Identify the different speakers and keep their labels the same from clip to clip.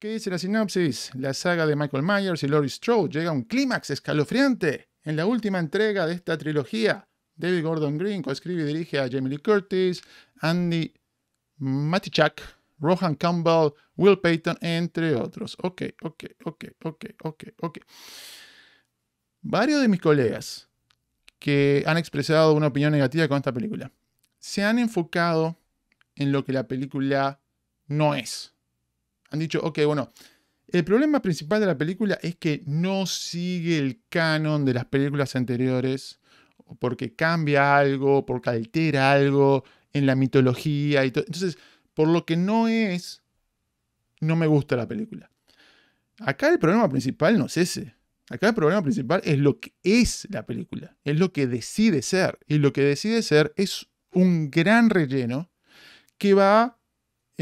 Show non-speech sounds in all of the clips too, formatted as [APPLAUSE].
Speaker 1: ¿Qué dice la sinopsis? La saga de Michael Myers y Laurie Strode llega a un clímax escalofriante en la última entrega de esta trilogía. David Gordon Green coescribe y dirige a Jamie Lee Curtis, Andy Matichak, Rohan Campbell, Will Payton, entre otros. Ok, ok, ok, ok, ok, ok. Varios de mis colegas que han expresado una opinión negativa con esta película se han enfocado en lo que la película no es han dicho, ok, bueno, el problema principal de la película es que no sigue el canon de las películas anteriores, porque cambia algo, porque altera algo en la mitología y todo. Entonces, por lo que no es, no me gusta la película. Acá el problema principal no es ese. Acá el problema principal es lo que es la película, es lo que decide ser. Y lo que decide ser es un gran relleno que va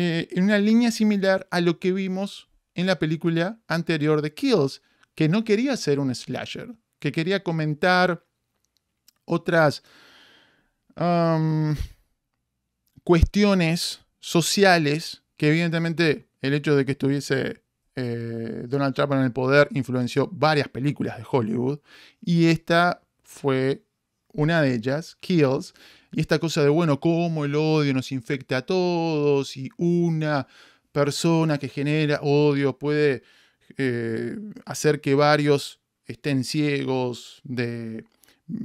Speaker 1: eh, en una línea similar a lo que vimos en la película anterior de Kills, que no quería ser un slasher, que quería comentar otras cuestiones sociales que evidentemente el hecho de que estuviese eh, Donald Trump en el poder influenció varias películas de Hollywood y esta fue una de ellas, Kills, y esta cosa de, bueno, cómo el odio nos infecta a todos y una persona que genera odio puede eh, hacer que varios estén ciegos de mm,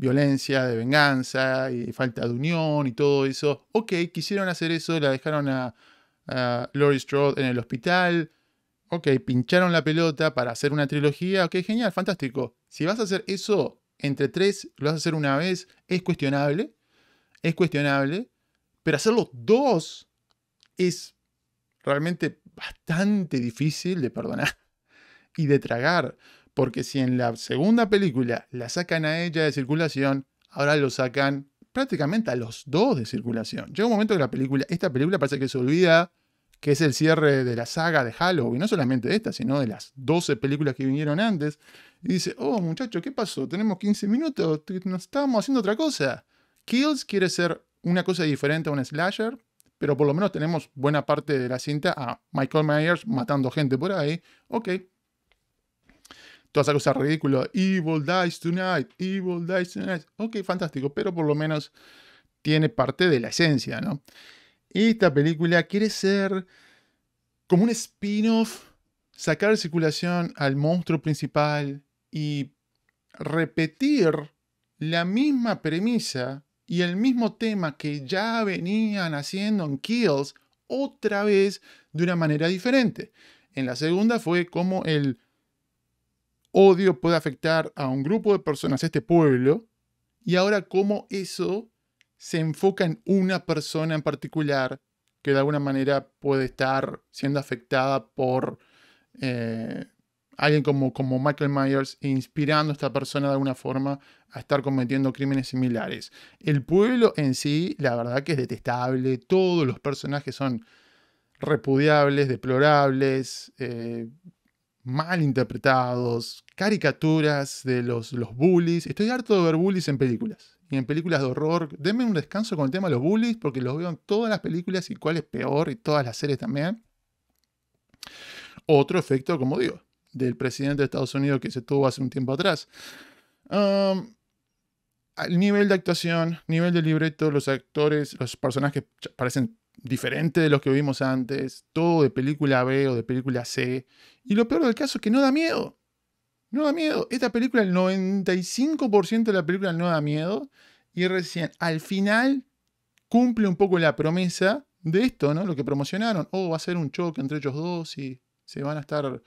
Speaker 1: violencia, de venganza y falta de unión y todo eso. Ok, quisieron hacer eso, la dejaron a, a Laurie Strode en el hospital. Ok, pincharon la pelota para hacer una trilogía. Ok, genial, fantástico. Si vas a hacer eso, entre tres, lo vas a hacer una vez, es cuestionable, es cuestionable, pero hacerlo dos es realmente bastante difícil de perdonar [LAUGHS] y de tragar, porque si en la segunda película la sacan a ella de circulación, ahora lo sacan prácticamente a los dos de circulación. Llega un momento que la película, esta película parece que se olvida que es el cierre de la saga de Halloween, no solamente de esta, sino de las 12 películas que vinieron antes. Y dice, oh muchacho, ¿qué pasó? Tenemos 15 minutos, nos estábamos haciendo otra cosa. Kills quiere ser una cosa diferente a un slasher, pero por lo menos tenemos buena parte de la cinta a Michael Myers matando gente por ahí. Ok. Toda esa cosa ridícula. Evil dies tonight, evil dies tonight. Ok, fantástico, pero por lo menos tiene parte de la esencia, ¿no? Esta película quiere ser como un spin-off, sacar circulación al monstruo principal, y repetir la misma premisa y el mismo tema que ya venían haciendo en Kills otra vez de una manera diferente. En la segunda fue cómo el odio puede afectar a un grupo de personas, a este pueblo, y ahora cómo eso se enfoca en una persona en particular que de alguna manera puede estar siendo afectada por eh, alguien como, como Michael Myers inspirando a esta persona de alguna forma a estar cometiendo crímenes similares. El pueblo en sí, la verdad que es detestable, todos los personajes son repudiables, deplorables, eh, mal interpretados, caricaturas de los, los bullies. Estoy harto de ver bullies en películas y en películas de horror. Denme un descanso con el tema de los bullies porque los veo en todas las películas y cuál es peor y todas las series también. Otro efecto, como digo, del presidente de Estados Unidos que se tuvo hace un tiempo atrás. Al el nivel de actuación, nivel de libreto, los actores, los personajes parecen diferentes de los que vimos antes, todo de película B o de película C. Y lo peor del caso es que no da miedo. No da miedo. Esta película, el 95% de la película no da miedo. Y recién al final cumple un poco la promesa de esto, ¿no? Lo que promocionaron. Oh, va a ser un choque entre ellos dos y se van a estar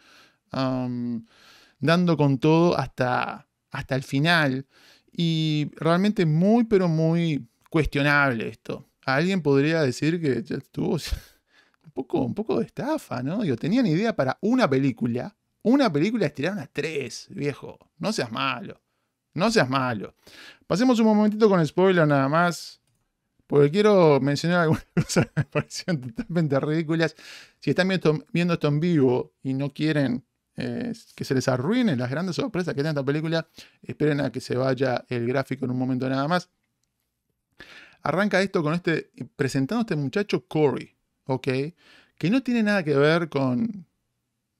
Speaker 1: dando con todo hasta, hasta el final. Y realmente muy, pero muy cuestionable esto. Alguien podría decir que ya estuvo un poco, un poco de estafa, ¿no? tenían idea para una película. Una película estiraron a tres, viejo. No seas malo. No seas malo. Pasemos un momentito con spoiler nada más. Porque quiero mencionar algunas [LAUGHS] cosas que me parecieron totalmente ridículas. Si están viendo esto en vivo y no quieren eh, que se les arruinen las grandes sorpresas que tiene esta película. Esperen a que se vaya el gráfico en un momento nada más. Arranca esto con este, presentando a este muchacho Corey, ¿ok? Que no tiene nada que ver con,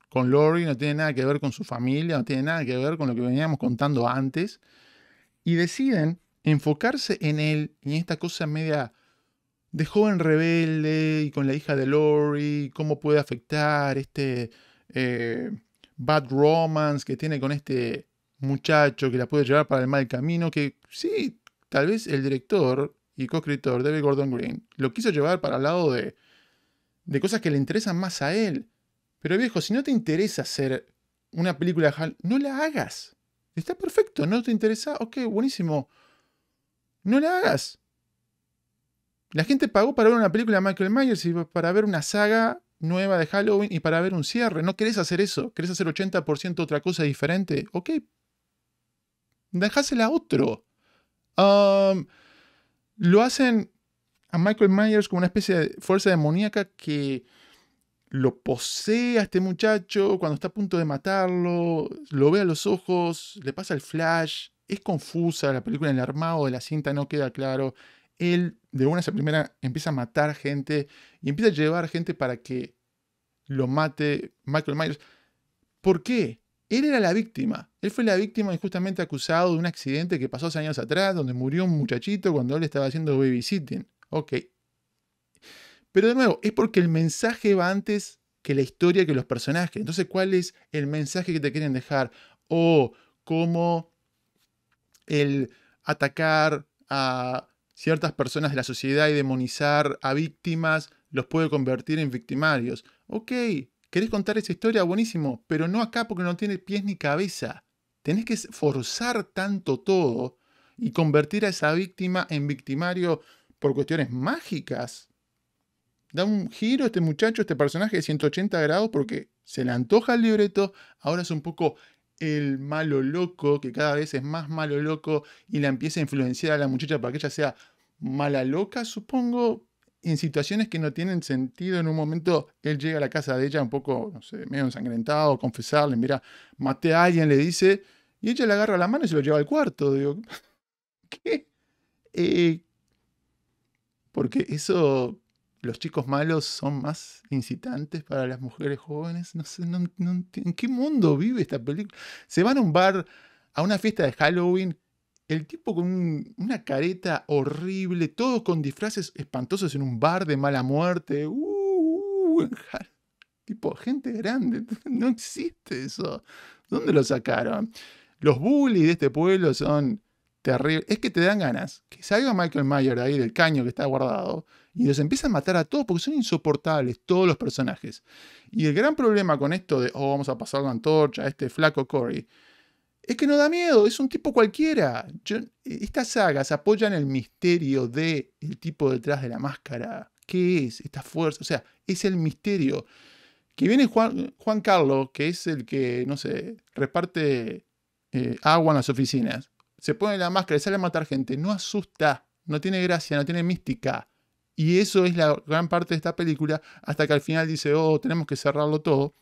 Speaker 1: con Lori, no tiene nada que ver con su familia, no tiene nada que ver con lo que veníamos contando antes. Y deciden enfocarse en él y en esta cosa media de joven rebelde y con la hija de Lori, cómo puede afectar este, eh, Bad Romance que tiene con este muchacho que la puede llevar para el mal camino, que sí, tal vez el director y co-escritor David Gordon Green lo quiso llevar para el lado de, de cosas que le interesan más a él. Pero viejo, si no te interesa hacer una película de Hall, no la hagas. Está perfecto, no te interesa, ok, buenísimo. No la hagas. La gente pagó para ver una película de Michael Myers y para ver una saga nueva de Halloween y para ver un cierre. No querés hacer eso, querés hacer 80% otra cosa diferente. Ok, dejásela a otro. lo hacen a Michael Myers como una especie de fuerza demoníaca que lo posee a este muchacho cuando está a punto de matarlo, lo ve a los ojos, le pasa el flash, es confusa la película, en el armado de la cinta no queda claro, él de una a primera empieza a matar gente y empieza a llevar gente para que lo mate Michael Myers. ¿Por qué? Él era la víctima. Él fue la víctima injustamente acusado de un accidente que pasó hace años atrás, donde murió un muchachito cuando él estaba haciendo babysitting. Ok. Pero de nuevo, es porque el mensaje va antes que la historia, que los personajes. Entonces, ¿cuál es el mensaje que te quieren dejar? O cómo el atacar a ciertas personas de la sociedad y demonizar a víctimas los puede convertir en victimarios. Ok, querés contar esa historia, buenísimo, pero no acá porque no tiene pies ni cabeza. Tenés que forzar tanto todo y convertir a esa víctima en victimario por cuestiones mágicas. Da un giro este muchacho, este personaje de 180 grados porque se le antoja el libreto, ahora es un poco el malo loco, que cada vez es más malo loco y la empieza a influenciar a la muchacha para que ella sea mala loca, supongo, en situaciones que no tienen sentido. En un momento él llega a la casa de ella un poco, no sé, medio ensangrentado, confesarle, mira, maté a alguien, le dice, y ella le agarra la mano y se lo lleva al cuarto. Digo, [LAUGHS] ¿qué? Eh, porque eso los chicos malos son más incitantes para las mujeres jóvenes. No sé, ¿en qué mundo vive esta película? Se van a un bar, a una fiesta de Halloween, el tipo con una careta horrible, todos con disfraces espantosos en un bar de mala muerte. Uh, uh, uh, tipo, gente grande, [LAUGHS] no existe eso. ¿Dónde lo sacaron? Los bullies de este pueblo son terribles. Es que te dan ganas. Que salga Michael Mayer ahí del caño que está guardado y los empieza a matar a todos porque son insoportables todos los personajes. Y el gran problema con esto de, oh, vamos a pasar la antorcha a este flaco Corey, es que no da miedo, es un tipo cualquiera. Eh, estas sagas apoyan el misterio de el tipo detrás de la máscara. ¿Qué es esta fuerza? O sea, es el misterio. Que viene Juan, Juan Carlos, que es el que, no sé, reparte eh, agua en las oficinas. Se pone la máscara y sale a matar gente. No asusta, no tiene gracia, no tiene mística. Y eso es la gran parte de esta película, hasta que al final dice, oh, tenemos que cerrarlo todo.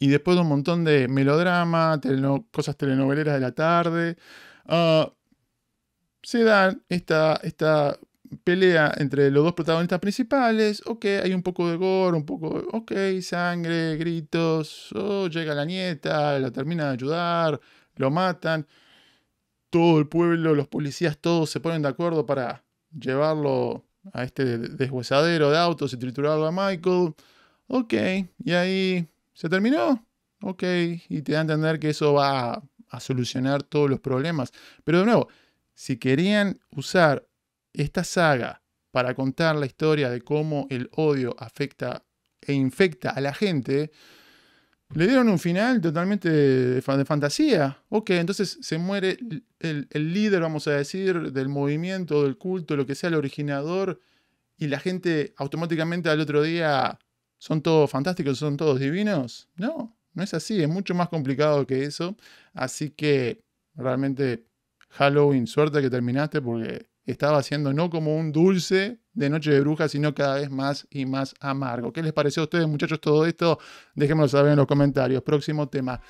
Speaker 1: Y después de un montón de melodrama, cosas telenoveleras de la tarde, ah, se dan esta, esta pelea entre los dos protagonistas principales. Ok, hay un poco de gore, un poco, ok, sangre, gritos. Oh, llega la nieta, la termina de ayudar, lo matan. Todo el pueblo, los policías, todos se ponen de acuerdo para llevarlo a este deshuesadero de autos y triturarlo a Michael. Ok, y ahí se terminó. Ok, y te da a entender que eso va a, a solucionar todos los problemas. Pero de nuevo, si querían usar esta saga para contar la historia de cómo el odio afecta e infecta a la gente, le dieron un final totalmente de, fantasía. Ok, entonces se muere el, el, líder, vamos a decir, del movimiento, del culto, lo que sea, el originador, y la gente automáticamente al otro día son todos fantásticos, son todos divinos. No, no es así, es mucho más complicado que eso. Así que realmente, Halloween, suerte que terminaste porque estaba haciendo no como un dulce de Noche de Bruja, sino cada vez más y más amargo. ¿Qué les pareció a ustedes, muchachos, todo esto? Déjenmelo saber en los comentarios. Próximo tema.